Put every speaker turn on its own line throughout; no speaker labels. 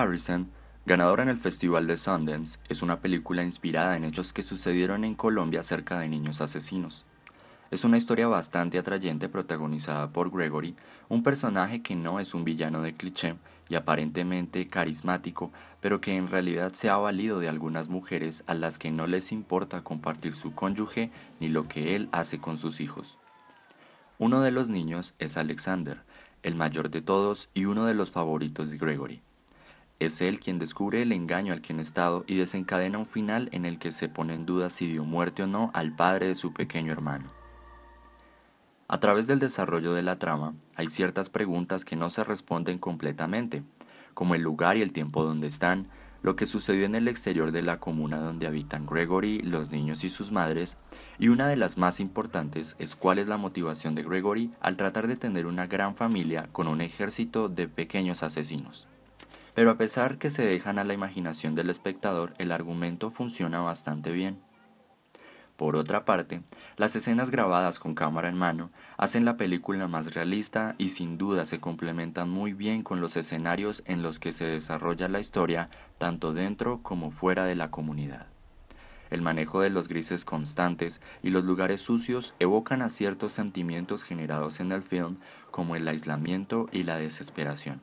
Harrison, ganadora en el Festival de Sundance, es una película inspirada en hechos que sucedieron en Colombia acerca de niños asesinos. Es una historia bastante atrayente protagonizada por Gregory, un personaje que no es un villano de cliché y aparentemente carismático, pero que en realidad se ha valido de algunas mujeres a las que no les importa compartir su cónyuge ni lo que él hace con sus hijos. Uno de los niños es Alexander, el mayor de todos y uno de los favoritos de Gregory. Es él quien descubre el engaño al que han estado y desencadena un final en el que se pone en duda si dio muerte o no al padre de su pequeño hermano. A través del desarrollo de la trama, hay ciertas preguntas que no se responden completamente, como el lugar y el tiempo donde están, lo que sucedió en el exterior de la comuna donde habitan Gregory, los niños y sus madres, y una de las más importantes es cuál es la motivación de Gregory al tratar de tener una gran familia con un ejército de pequeños asesinos. Pero a pesar que se dejan a la imaginación del espectador, el argumento funciona bastante bien. Por otra parte, las escenas grabadas con cámara en mano hacen la película más realista y sin duda se complementan muy bien con los escenarios en los que se desarrolla la historia, tanto dentro como fuera de la comunidad. El manejo de los grises constantes y los lugares sucios evocan a ciertos sentimientos generados en el film, como el aislamiento y la desesperación.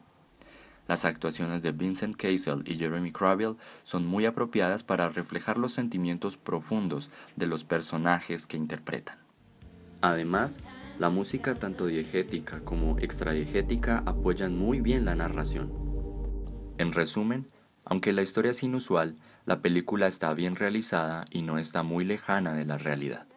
Las actuaciones de Vincent Cassel y Jeremy Craville son muy apropiadas para reflejar los sentimientos profundos de los personajes que interpretan. Además, la música tanto diegética como extradiegética apoyan muy bien la narración. En resumen, aunque la historia es inusual, la película está bien realizada y no está muy lejana de la realidad.